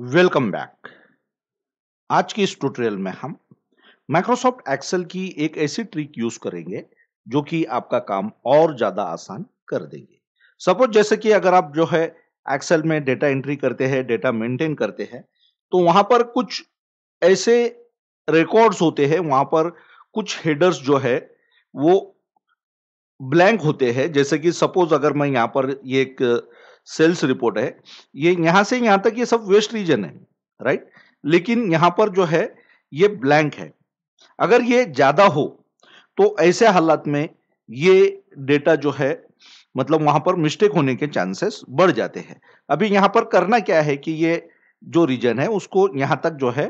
welcome back आज के इस ट्यूटोरियल में हम माइक्रोसॉफ्ट एक्सेल की एक ऐसी ट्रिक यूज करेंगे जो कि आपका काम और ज्यादा आसान कर देंगे सपोज जैसे कि अगर आप जो है एक्सेल में डेटा एंट्री करते हैं डेटा मेंटेन करते हैं तो वहां पर कुछ ऐसे रिकॉर्ड्स होते हैं वहां पर कुछ हेडर्स जो है वो ब्लैंक होते हैं जैसे कि सपोज अगर मैं यहाँ पर ये एक सेल्स रिपोर्ट है ये यहां से यहां तक ये सब वेस्ट रीजन है राइट लेकिन यहां पर जो है ये ब्लैंक है अगर ये ज़्यादा हो तो ऐसे हालात में ये डेटा जो है मतलब वहां पर मिस्टेक होने के चांसेस बढ़ जाते हैं अभी यहां पर करना क्या है कि ये जो रीजन है उसको यहां तक जो है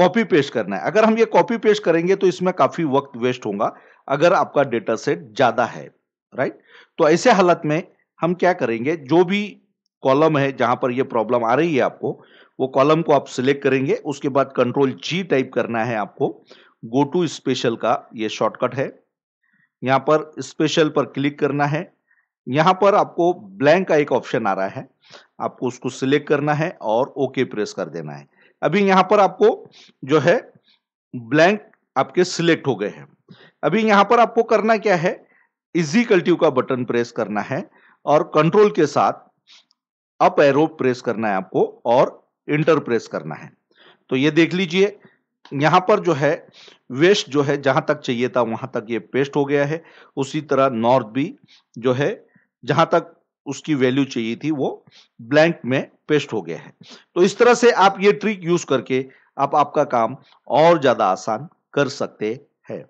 कॉपी पेस्ट करना है अगर हम ये कॉपी पेस्ट करेंगे तो इसमें काफ़ी वक्त वेस्ट होगा अगर आपका डेटा सेट ज़्यादा है राइट तो ऐसे हालत में हम क्या करेंगे जो भी कॉलम है जहां पर ये प्रॉब्लम आ रही है आपको वो कॉलम को आप सिलेक्ट करेंगे उसके बाद कंट्रोल जी टाइप करना है आपको गो टू स्पेशल का ये शॉर्टकट है यहां पर स्पेशल पर क्लिक करना है यहां पर आपको ब्लैंक का एक ऑप्शन आ रहा है आपको उसको सिलेक्ट करना है और ओके प्रेस कर देना है अभी यहां पर आपको जो है ब्लैंक आपके सिलेक्ट हो गए हैं अभी यहां पर आपको करना क्या है इजी कल्टिव का बटन प्रेस करना है और कंट्रोल के साथ अप एरो प्रेस करना है आपको और इंटर प्रेस करना है तो ये देख लीजिए यहां पर जो है वेस्ट जो है जहां तक चाहिए था वहां तक ये पेस्ट हो गया है उसी तरह नॉर्थ भी जो है जहां तक उसकी वैल्यू चाहिए थी वो ब्लैंक में पेस्ट हो गया है तो इस तरह से आप ये ट्रिक यूज करके आप आपका काम और ज़्यादा आसान कर सकते हैं